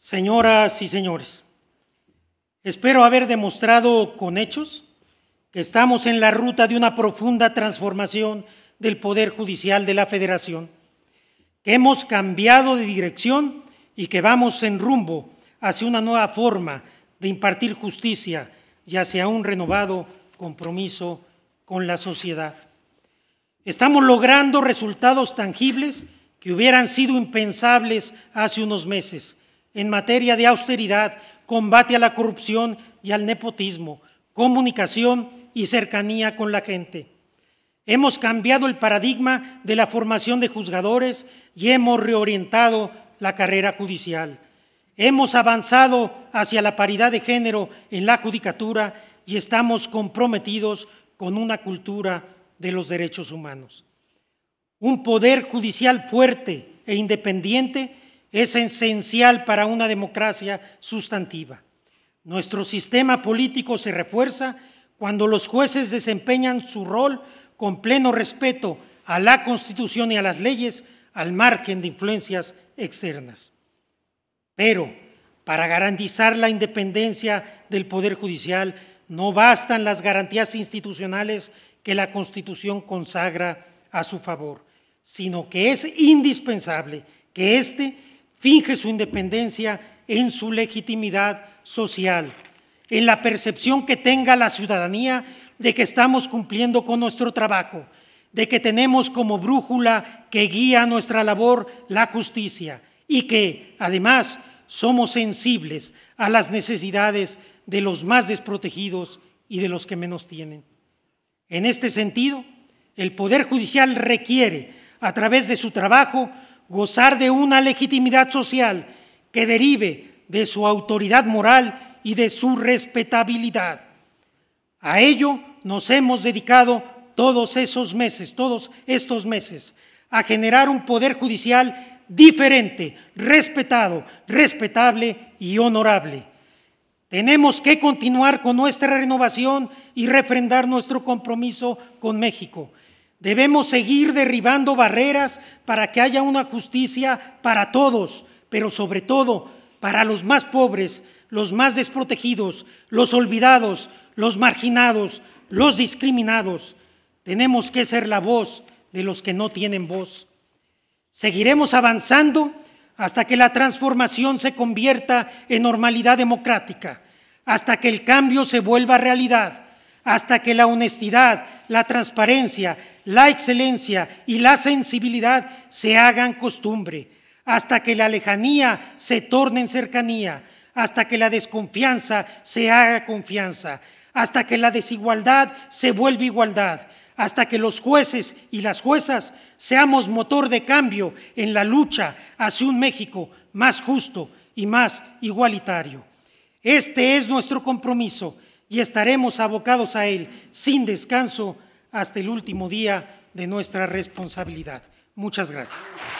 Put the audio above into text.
Señoras y señores, espero haber demostrado con hechos que estamos en la ruta de una profunda transformación del Poder Judicial de la Federación, que hemos cambiado de dirección y que vamos en rumbo hacia una nueva forma de impartir justicia y hacia un renovado compromiso con la sociedad. Estamos logrando resultados tangibles que hubieran sido impensables hace unos meses en materia de austeridad, combate a la corrupción y al nepotismo, comunicación y cercanía con la gente. Hemos cambiado el paradigma de la formación de juzgadores y hemos reorientado la carrera judicial. Hemos avanzado hacia la paridad de género en la judicatura y estamos comprometidos con una cultura de los derechos humanos. Un poder judicial fuerte e independiente es esencial para una democracia sustantiva. Nuestro sistema político se refuerza cuando los jueces desempeñan su rol con pleno respeto a la Constitución y a las leyes al margen de influencias externas. Pero para garantizar la independencia del Poder Judicial no bastan las garantías institucionales que la Constitución consagra a su favor, sino que es indispensable que éste finge su independencia en su legitimidad social, en la percepción que tenga la ciudadanía de que estamos cumpliendo con nuestro trabajo, de que tenemos como brújula que guía nuestra labor la justicia y que, además, somos sensibles a las necesidades de los más desprotegidos y de los que menos tienen. En este sentido, el Poder Judicial requiere, a través de su trabajo, gozar de una legitimidad social que derive de su autoridad moral y de su respetabilidad. A ello nos hemos dedicado todos esos meses, todos estos meses, a generar un poder judicial diferente, respetado, respetable y honorable. Tenemos que continuar con nuestra renovación y refrendar nuestro compromiso con México. Debemos seguir derribando barreras para que haya una justicia para todos, pero sobre todo para los más pobres, los más desprotegidos, los olvidados, los marginados, los discriminados. Tenemos que ser la voz de los que no tienen voz. Seguiremos avanzando hasta que la transformación se convierta en normalidad democrática, hasta que el cambio se vuelva realidad hasta que la honestidad, la transparencia, la excelencia y la sensibilidad se hagan costumbre, hasta que la lejanía se torne en cercanía, hasta que la desconfianza se haga confianza, hasta que la desigualdad se vuelva igualdad, hasta que los jueces y las juezas seamos motor de cambio en la lucha hacia un México más justo y más igualitario. Este es nuestro compromiso y estaremos abocados a Él sin descanso hasta el último día de nuestra responsabilidad. Muchas gracias.